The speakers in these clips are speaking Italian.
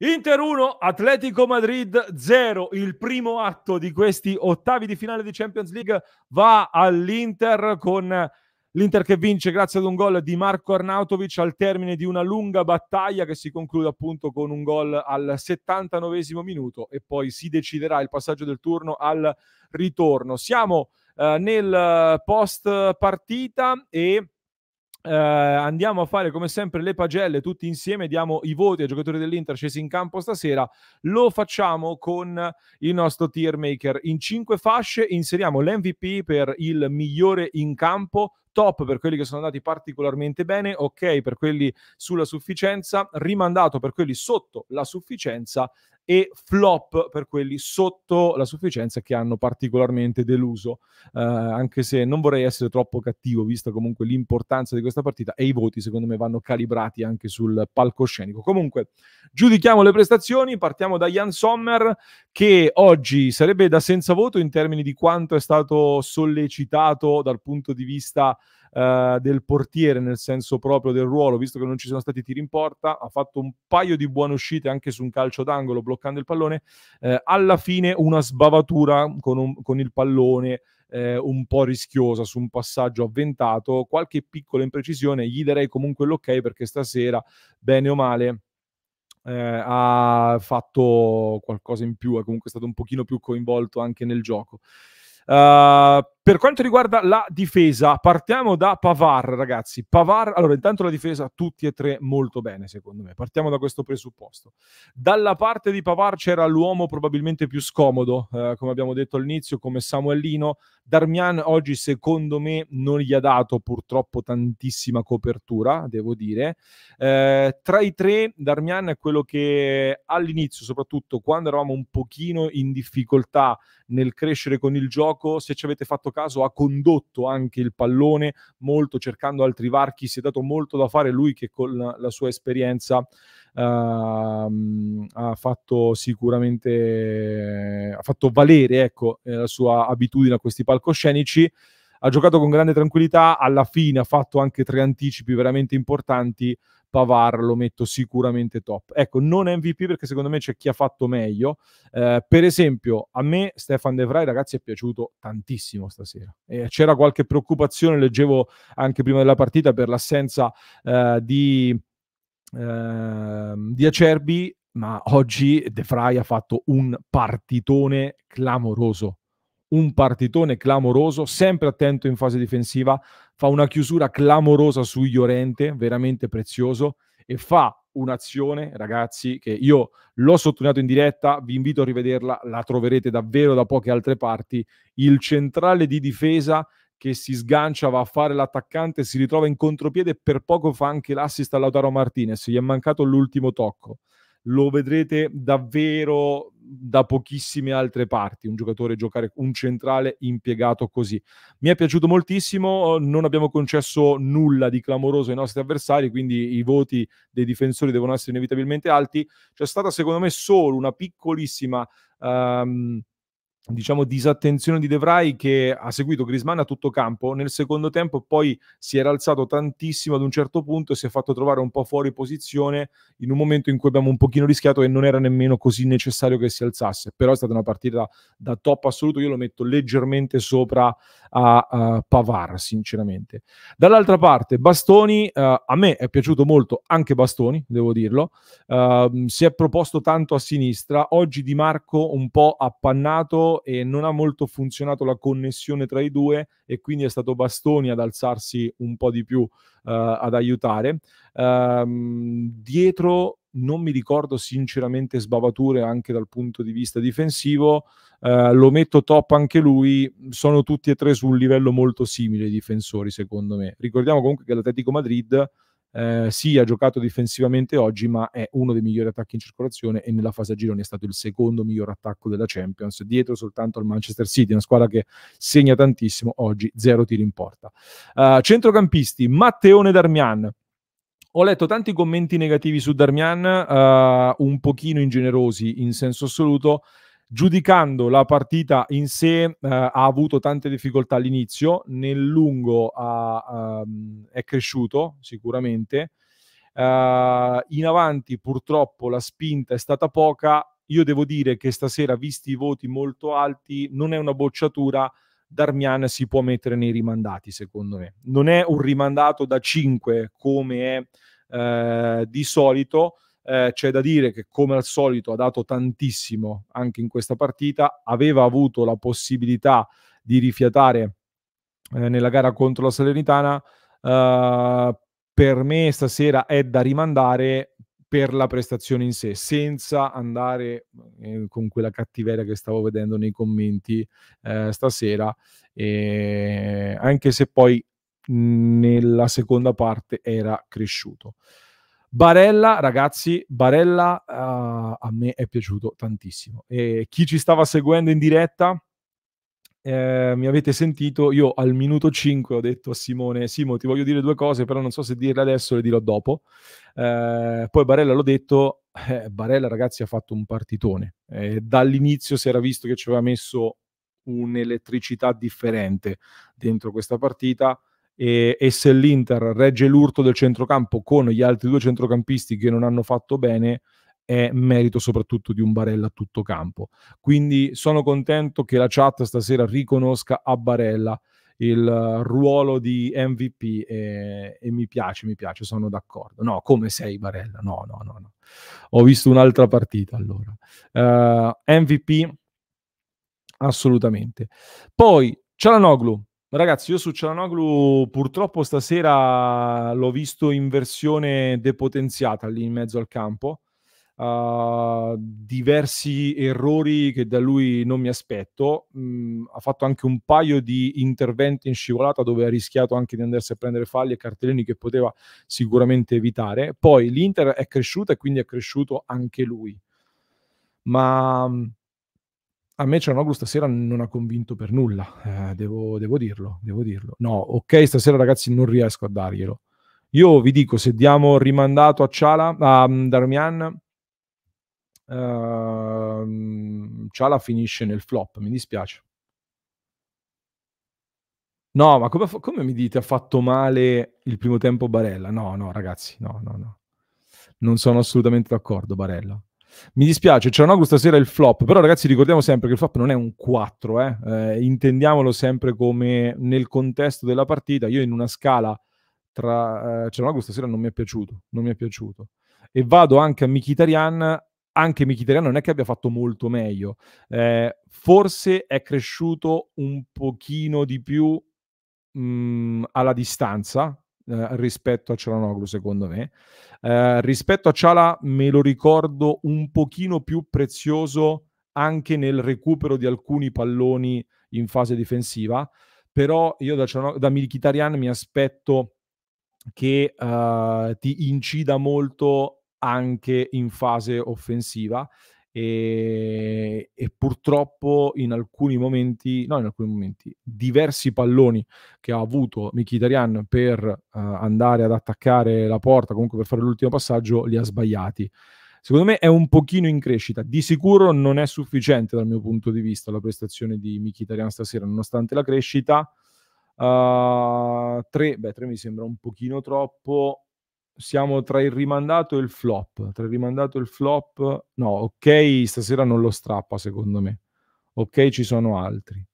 Inter 1, Atletico Madrid 0. Il primo atto di questi ottavi di finale di Champions League va all'Inter con l'Inter che vince grazie ad un gol di Marco Arnautovic al termine di una lunga battaglia che si conclude appunto con un gol al 79 minuto e poi si deciderà il passaggio del turno al ritorno. Siamo eh, nel eh, post partita e eh, andiamo a fare come sempre le pagelle tutti insieme, diamo i voti ai giocatori dell'Inter scesi in campo stasera, lo facciamo con il nostro tier maker in cinque fasce, inseriamo l'MVP per il migliore in campo, top per quelli che sono andati particolarmente bene, ok per quelli sulla sufficienza, rimandato per quelli sotto la sufficienza e flop per quelli sotto la sufficienza che hanno particolarmente deluso, eh, anche se non vorrei essere troppo cattivo, vista comunque l'importanza di questa partita e i voti secondo me vanno calibrati anche sul palcoscenico. Comunque, giudichiamo le prestazioni, partiamo da Jan Sommer che oggi sarebbe da senza voto in termini di quanto è stato sollecitato dal punto di vista eh, del portiere nel senso proprio del ruolo, visto che non ci sono stati tiri in porta, ha fatto un paio di buone uscite anche su un calcio d'angolo bloccando il pallone, eh, alla fine una sbavatura con, un, con il pallone eh, un po' rischiosa su un passaggio avventato, qualche piccola imprecisione, gli darei comunque l'ok perché stasera, bene o male, eh, ha fatto qualcosa in più, è comunque stato un pochino più coinvolto anche nel gioco. Uh, per quanto riguarda la difesa, partiamo da Pavar, ragazzi. Pavar, allora, intanto la difesa, tutti e tre molto bene, secondo me. Partiamo da questo presupposto. Dalla parte di Pavar c'era l'uomo probabilmente più scomodo, eh, come abbiamo detto all'inizio, come Samuellino. Darmian oggi, secondo me, non gli ha dato purtroppo tantissima copertura, devo dire. Eh, tra i tre, Darmian è quello che all'inizio, soprattutto quando eravamo un pochino in difficoltà nel crescere con il gioco, se ci avete fatto caso ha condotto anche il pallone molto cercando altri varchi, si è dato molto da fare lui che con la sua esperienza Uh, ha fatto sicuramente ha fatto valere ecco, eh, la sua abitudine a questi palcoscenici ha giocato con grande tranquillità alla fine ha fatto anche tre anticipi veramente importanti Pavar lo metto sicuramente top. Ecco, non MVP perché secondo me c'è chi ha fatto meglio. Eh, per esempio, a me Stefan De Vrij, ragazzi, è piaciuto tantissimo stasera. Eh, c'era qualche preoccupazione, leggevo anche prima della partita, per l'assenza eh, di, ehm, di Acerbi, ma oggi De Vrij ha fatto un partitone clamoroso un partitone clamoroso, sempre attento in fase difensiva, fa una chiusura clamorosa su Iorente, veramente prezioso, e fa un'azione, ragazzi, che io l'ho sottolineato in diretta, vi invito a rivederla, la troverete davvero da poche altre parti, il centrale di difesa che si sgancia, va a fare l'attaccante, si ritrova in contropiede, per poco fa anche l'assist a Lautaro Martinez, gli è mancato l'ultimo tocco lo vedrete davvero da pochissime altre parti, un giocatore giocare un centrale impiegato così. Mi è piaciuto moltissimo, eh, non abbiamo concesso nulla di clamoroso ai nostri avversari, quindi i voti dei difensori devono essere inevitabilmente alti. C'è stata secondo me solo una piccolissima... Um, diciamo, disattenzione di De Vrij che ha seguito Grisman a tutto campo. Nel secondo tempo poi si era alzato tantissimo ad un certo punto e si è fatto trovare un po' fuori posizione in un momento in cui abbiamo un pochino rischiato e non era nemmeno così necessario che si alzasse. Però è stata una partita da top assoluto, io lo metto leggermente sopra a uh, Pavar, sinceramente. Dall'altra parte, Bastoni, uh, a me è piaciuto molto anche Bastoni, devo dirlo, uh, si è proposto tanto a sinistra, oggi Di Marco un po' appannato e non ha molto funzionato la connessione tra i due e quindi è stato Bastoni ad alzarsi un po' di più uh, ad aiutare. Um, dietro non mi ricordo sinceramente sbavature anche dal punto di vista difensivo, uh, lo metto top anche lui, sono tutti e tre su un livello molto simile i difensori secondo me. Ricordiamo comunque che l'Atletico Madrid eh, sì, ha giocato difensivamente oggi, ma è uno dei migliori attacchi in circolazione e nella fase a gironi è stato il secondo miglior attacco della Champions, dietro soltanto al Manchester City, una squadra che segna tantissimo, oggi zero tiri in porta. Uh, centrocampisti, Matteone Darmian, ho letto tanti commenti negativi su Darmian, uh, un pochino ingenerosi in senso assoluto giudicando la partita in sé eh, ha avuto tante difficoltà all'inizio, nel lungo ha, um, è cresciuto sicuramente, uh, in avanti purtroppo la spinta è stata poca, io devo dire che stasera visti i voti molto alti non è una bocciatura, Darmian si può mettere nei rimandati secondo me, non è un rimandato da 5 come è eh, di solito, eh, c'è da dire che come al solito ha dato tantissimo anche in questa partita, aveva avuto la possibilità di rifiatare eh, nella gara contro la Salernitana, eh, per me stasera è da rimandare per la prestazione in sé, senza andare eh, con quella cattiveria che stavo vedendo nei commenti eh, stasera, eh, anche se poi mh, nella seconda parte era cresciuto. Barella, ragazzi, Barella uh, a me è piaciuto tantissimo. E chi ci stava seguendo in diretta, eh, mi avete sentito, io al minuto 5 ho detto a Simone, Simo ti voglio dire due cose, però non so se dirle adesso, le dirò dopo. Eh, poi Barella l'ho detto, eh, Barella ragazzi ha fatto un partitone. Eh, dall'inizio si era visto che ci aveva messo un'elettricità differente dentro questa partita e, e, se l'Inter regge l'urto del centrocampo con gli altri due centrocampisti che non hanno fatto bene è merito soprattutto di un Barella a tutto campo. Quindi sono contento che la chat stasera riconosca a Barella il ruolo di MVP e, e, mi piace, mi piace, sono d'accordo. No, come sei Barella? No, no, no, no. Ho visto un'altra partita allora. Uh, eh, MVP assolutamente. Poi Cialanoglu, Ragazzi, io su Cialanoglu purtroppo stasera l'ho visto in versione depotenziata lì in mezzo al campo. Uh, diversi errori che da lui non mi aspetto. Mm, ha fatto anche un paio di interventi in scivolata dove ha rischiato anche di andarsi a prendere falli e cartellini che poteva sicuramente evitare. Poi l'Inter è cresciuta e quindi è cresciuto anche lui. Ma mm, a me Cianoglu stasera non ha convinto per nulla, eh, devo, devo, dirlo, devo dirlo. No, ok, stasera ragazzi non riesco a darglielo. Io vi dico, se diamo rimandato a Ciala, a mm, Darmian, uh, Ciala finisce nel flop, mi dispiace. No, ma come, come, mi dite ha fatto male il primo tempo Barella? No, no, ragazzi, no, no, no. Non sono assolutamente d'accordo, Barella. Mi dispiace, Cialanoglu stasera è il flop, però ragazzi ricordiamo sempre che il flop non è un 4, eh? Eh, intendiamolo sempre come nel contesto della partita, io in una scala tra eh, Cialanoglu stasera non mi è piaciuto, non mi è piaciuto. E vado anche a Mkhitaryan, anche Mkhitaryan non è che abbia fatto molto meglio, eh, forse è cresciuto un pochino di più mh, mm, alla distanza, eh, rispetto a Cialanoglu, secondo me. Eh, rispetto a Ciala me lo ricordo un pochino più prezioso anche nel recupero di alcuni palloni in fase difensiva, però io da, da Milchitarian mi aspetto che eh, ti incida molto anche in fase offensiva e, ehm, e, purtroppo in alcuni momenti, no in alcuni momenti, diversi palloni che ha avuto Mkhitaryan per uh, andare ad attaccare la porta, comunque per fare l'ultimo passaggio, li ha sbagliati. Secondo me è un pochino in crescita, di sicuro non è sufficiente dal mio punto di vista la prestazione di Mkhitaryan stasera, nonostante la crescita. 3, uh, ah, beh 3 mi sembra un pochino troppo, siamo tra il rimandato e il flop. Tra il rimandato e il flop, no, ok, stasera non lo strappa secondo me. Ok, ci sono altri.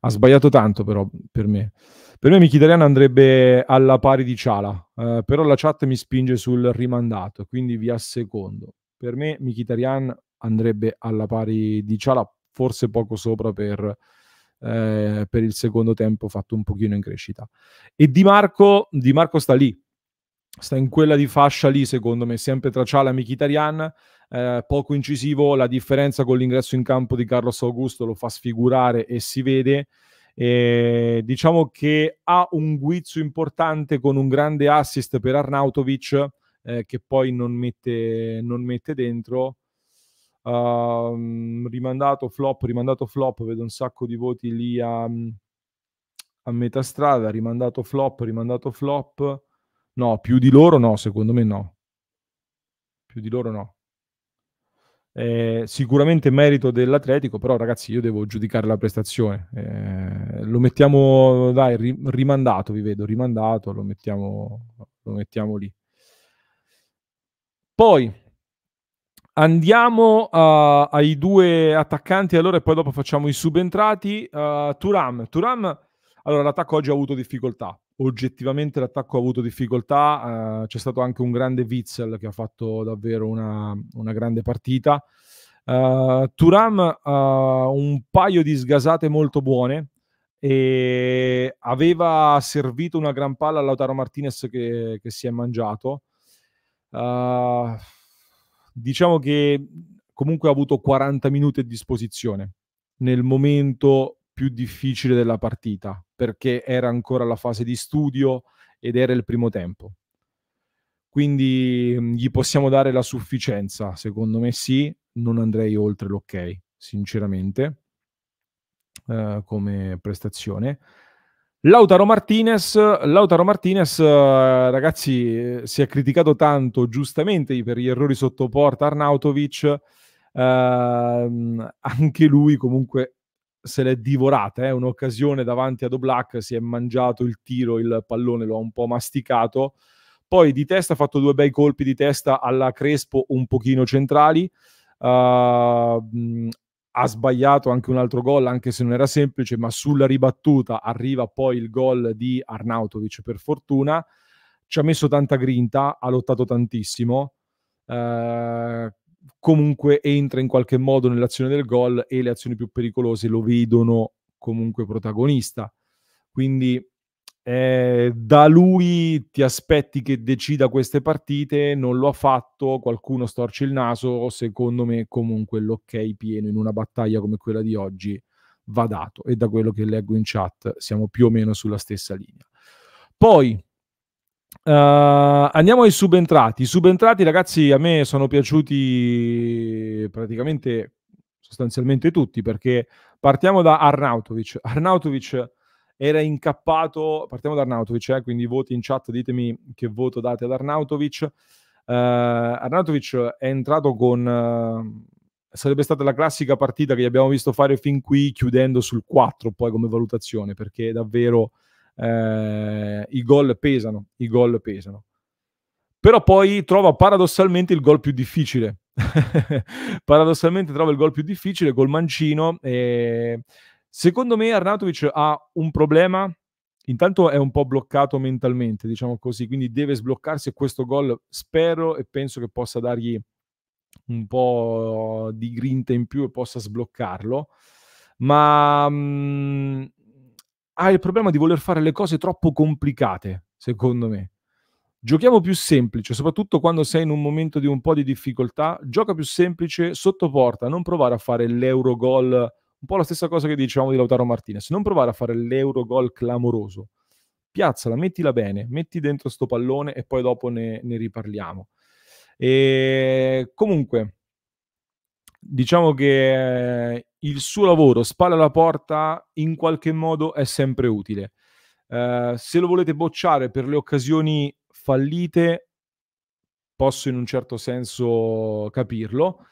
Ha sbagliato tanto però per me. Per me Michidarian andrebbe alla pari di Ciala, eh, però la chat mi spinge sul rimandato, quindi vi assecondo. Per me Michidarian andrebbe alla pari di Ciala, forse poco sopra per, eh, per il secondo tempo fatto un pochino in crescita. E Di Marco, di Marco sta lì, sta in quella di fascia lì, secondo me, sempre tra Ciala e Mkhitaryan. Eh, poco incisivo, la differenza con l'ingresso in campo di Carlos Augusto lo fa sfigurare e si vede. Eh, diciamo che ha un guizzo importante con un grande assist per Arnautovic eh, che poi non mette, non mette dentro. Uh, rimandato flop, rimandato flop, vedo un sacco di voti lì a, a metà strada, rimandato flop, rimandato flop. No, più di loro no, secondo me no. Più di loro no. Eh, sicuramente merito dell'Atletico, però ragazzi io devo giudicare la prestazione. Eh, lo mettiamo, dai, ri- rimandato, vi vedo, rimandato, lo mettiamo, lo mettiamo lì. Poi andiamo uh, ai due attaccanti allora e poi dopo facciamo i subentrati. Uh, eh, Turam, Turam, allora l'attacco oggi ha avuto difficoltà, oggettivamente l'attacco ha avuto difficoltà, eh, c'è stato anche un grande Witzel che ha fatto davvero una, una grande partita. Uh, eh, Turam uh, un paio di sgasate molto buone e aveva servito una gran palla a Lautaro Martinez che, che si è mangiato. Uh, diciamo che comunque ha avuto 40 minuti a disposizione nel momento più difficile della partita, perché era ancora la fase di studio ed era il primo tempo. Quindi mm, gli possiamo dare la sufficienza, secondo me sì, non andrei oltre l'ok, sinceramente, eh, come prestazione. Lautaro Martinez, Lautaro Martinez, eh, ragazzi, eh, si è criticato tanto giustamente per gli errori sotto porta Arnautovic. Eh, anche lui comunque se l'è divorata, è eh, un'occasione davanti ad Oblak, si è mangiato il tiro, il pallone lo ha un po' masticato, poi di testa ha fatto due bei colpi di testa alla Crespo un pochino centrali, uh, ha sbagliato anche un altro gol, anche se non era semplice, ma sulla ribattuta arriva poi il gol di Arnautovic per fortuna, ci ha messo tanta grinta, ha lottato tantissimo, uh, comunque entra in qualche modo nell'azione del gol e le azioni più pericolose lo vedono comunque protagonista. Quindi eh, da lui ti aspetti che decida queste partite, non lo ha fatto, qualcuno storce il naso, secondo me comunque l'ok pieno in una battaglia come quella di oggi va dato e da quello che leggo in chat siamo più o meno sulla stessa linea. Poi Uh, andiamo ai subentrati. I subentrati, ragazzi, a me sono piaciuti praticamente sostanzialmente tutti perché partiamo da Arnautovic. Arnautovic era incappato, partiamo da Arnautovic, eh, quindi voti in chat, ditemi che voto date ad Arnautovic. Uh, Arnautovic è entrato con... Uh, sarebbe stata la classica partita che abbiamo visto fare fin qui chiudendo sul 4 poi come valutazione perché davvero eh, i gol pesano, i gol pesano. Però poi trova paradossalmente il gol più difficile. paradossalmente trova il gol più difficile col mancino. E... Secondo me Arnautovic ha un problema intanto è un po' bloccato mentalmente, diciamo così, quindi deve sbloccarsi e questo gol spero e penso che possa dargli un po' di grinta in più e possa sbloccarlo, ma mh, mm, ha il problema di voler fare le cose troppo complicate, secondo me. Giochiamo più semplice, soprattutto quando sei in un momento di un po' di difficoltà. Gioca più semplice, sotto porta, non provare a fare l'eurogol, un po' la stessa cosa che dicevamo di Lautaro Martinez, non provare a fare l'eurogol clamoroso. Piazzala, mettila bene, metti dentro sto pallone e poi dopo ne, ne riparliamo. E comunque, diciamo che eh, il suo lavoro spalla alla porta in qualche modo è sempre utile. Eh, se lo volete bocciare per le occasioni fallite, posso in un certo senso capirlo.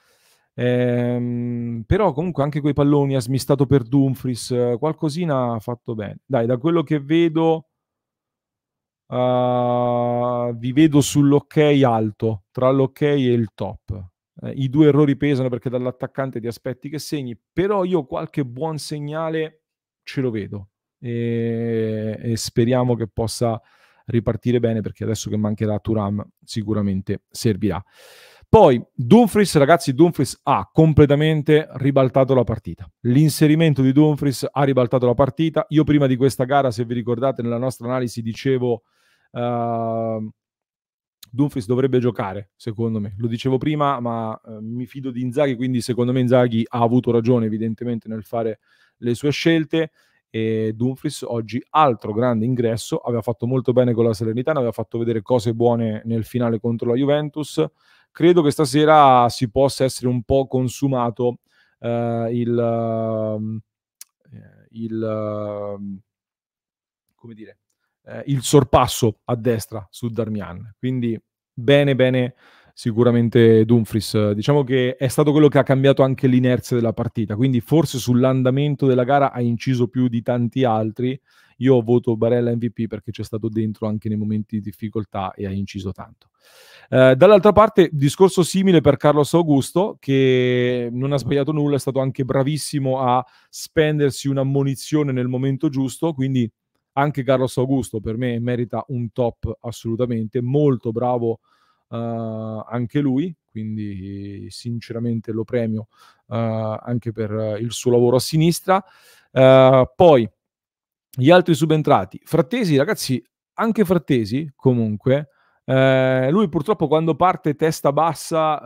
Ehm, però comunque anche quei palloni ha smistato per Dumfries, qualcosina ha fatto bene. Dai, da quello che vedo, uh, vi vedo sull'ok alto, tra l'ok e il top eh, i due errori pesano perché dall'attaccante ti aspetti che segni, però io qualche buon segnale ce lo vedo e, e speriamo che possa ripartire bene perché adesso che mancherà Turam sicuramente servirà. Poi Dumfries, ragazzi, Dumfries ha completamente ribaltato la partita. L'inserimento di Dumfries ha ribaltato la partita. Io prima di questa gara, se vi ricordate, nella nostra analisi dicevo uh, Dumfries dovrebbe giocare, secondo me. Lo dicevo prima, ma eh, mi fido di Inzaghi, quindi secondo me Inzaghi ha avuto ragione evidentemente nel fare le sue scelte e Dumfries oggi altro grande ingresso, aveva fatto molto bene con la Salernitana, aveva fatto vedere cose buone nel finale contro la Juventus. Credo che stasera si possa essere un po' consumato eh, il, eh, il eh, come dire eh, il sorpasso a destra su Darmian. Quindi bene, bene sicuramente Dumfries. Diciamo che è stato quello che ha cambiato anche l'inerzia della partita, quindi forse sull'andamento della gara ha inciso più di tanti altri. Io voto Barella MVP perché c'è stato dentro anche nei momenti di difficoltà e ha inciso tanto. Eh, dall'altra parte, discorso simile per Carlos Augusto, che non ha sbagliato nulla, è stato anche bravissimo a spendersi una munizione nel momento giusto, quindi anche Carlos Augusto per me merita un top assolutamente, molto bravo uh, anche lui, quindi sinceramente lo premio uh, anche per il suo lavoro a sinistra. Uh, poi gli altri subentrati, Frattesi ragazzi, anche Frattesi comunque eh, lui purtroppo quando parte testa bassa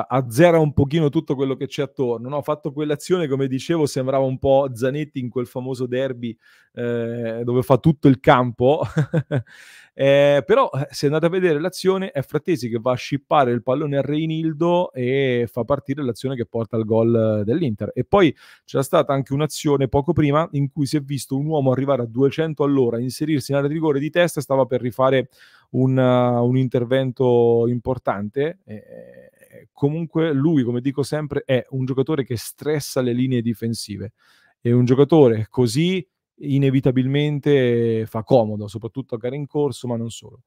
eh, azzera un pochino tutto quello che c'è attorno. Ha no? fatto quell'azione, come dicevo, sembrava un po' Zanetti in quel famoso derby eh, dove fa tutto il campo. eh, però eh, se andate a vedere l'azione è Frattesi che va a scippare il pallone a Reinildo e fa partire l'azione che porta al gol dell'Inter. E poi c'era stata anche un'azione poco prima in cui si è visto un uomo arrivare a 200 all'ora, inserirsi in area di rigore di testa, e stava per rifare un, eh, un intervento importante. Eh, comunque lui, come dico sempre, è un giocatore che stressa le linee difensive. È un giocatore così inevitabilmente fa comodo, soprattutto a gare in corso, ma non solo.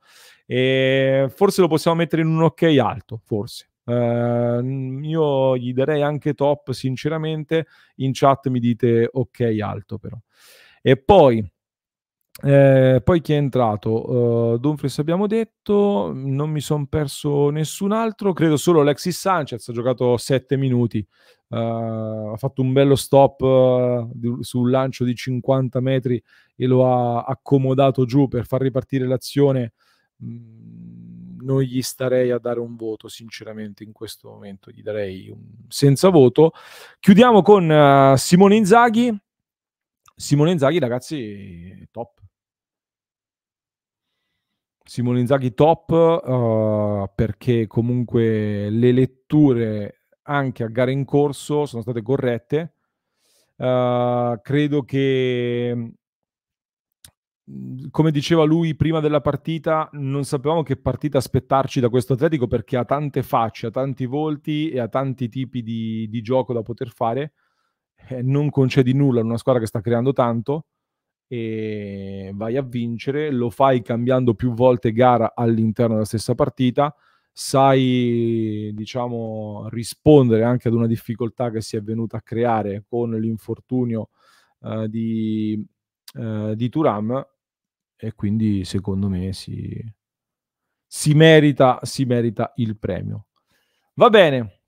E forse lo possiamo mettere in un ok alto, forse. Uh, io gli darei anche top, sinceramente. In chat mi dite ok alto, però. E poi eh, poi chi è entrato? Uh, Dumfries abbiamo detto, non mi sono perso nessun altro, credo solo Alexis Sanchez, ha giocato 7 minuti, uh, ha fatto un bello stop uh, sul lancio di 50 metri e lo ha accomodato giù per far ripartire l'azione. Mm, non gli starei a dare un voto, sinceramente, in questo momento gli darei un senza voto. Chiudiamo con Simone Inzaghi. Simone Inzaghi, ragazzi, top Simone Inzaghi top uh, perché comunque le letture anche a gare in corso sono state corrette. Uh, credo che, mm, come diceva lui prima della partita, non sapevamo che partita aspettarci da questo atletico perché ha tante facce, ha tanti volti e ha tanti tipi di, di gioco da poter fare. Eh, non concedi nulla a una squadra che sta creando tanto e vai a vincere, lo fai cambiando più volte gara all'interno della stessa partita, sai diciamo rispondere anche ad una difficoltà che si è venuta a creare con l'infortunio eh, di, eh, di Turam e quindi secondo me si, si, merita, si merita il premio. Va bene,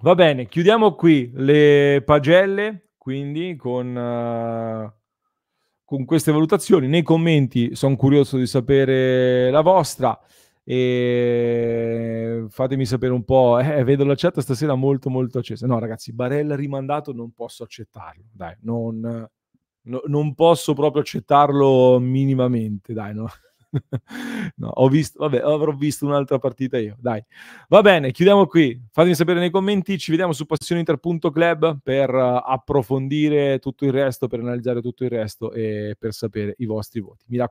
va bene, chiudiamo qui le pagelle, quindi con... Eh, con queste valutazioni. Nei commenti sono curioso di sapere la vostra. E fatemi sapere un po'. Eh, eh, vedo la chat stasera molto molto accesa. No, ragazzi, Barella rimandato non posso accettarlo. Dai, non, no, non posso proprio accettarlo minimamente. Dai, no. no, ho visto, vabbè, avrò visto un'altra partita io, dai. Va bene, chiudiamo qui. Fatemi sapere nei commenti, ci vediamo su passioneinter.club per approfondire tutto il resto, per analizzare tutto il resto e per sapere i vostri voti. Mi raccomando